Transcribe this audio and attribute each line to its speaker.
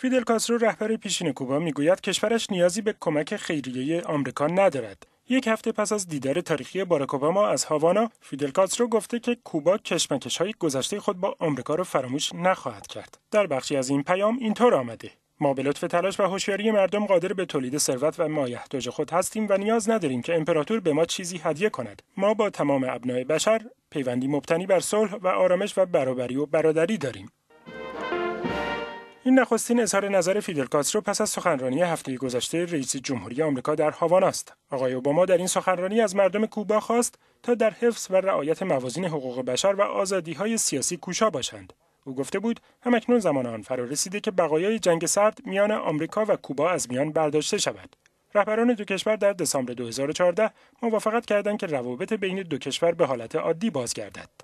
Speaker 1: فیدل کاسترو رهبر پیشین کوبا میگوید کشورش نیازی به کمک خیریه آمریکا ندارد یک هفته پس از دیدار تاریخی باراک اوباما از هاوانا فیدل کاسترو گفته که کوبا کشمکش های گذشته خود با آمریکا را فراموش نخواهد کرد در بخشی از این پیام اینطور آمده ما به لطف تلاش و هوشیاری مردم قادر به تولید ثروت و مایحتاج خود هستیم و نیاز نداریم که امپراتور به ما چیزی هدیه کند ما با تمام ابنای بشر پیوندی مبتنی بر صلح و آرامش و برابری و برادری داریم این نخستین اظهار نظر فیدل کاسترو پس از سخنرانی هفته گذشته رئیس جمهوری آمریکا در هاوانا است. آقای اوباما در این سخنرانی از مردم کوبا خواست تا در حفظ و رعایت موازین حقوق بشر و های سیاسی کوشا باشند. او گفته بود همکنون زمان آن فرا رسیده که بقایای جنگ سرد میان آمریکا و کوبا از میان برداشته شود. رهبران دو کشور در دسامبر 2014 موافقت کردند که روابط بین دو کشور به حالت عادی بازگردد.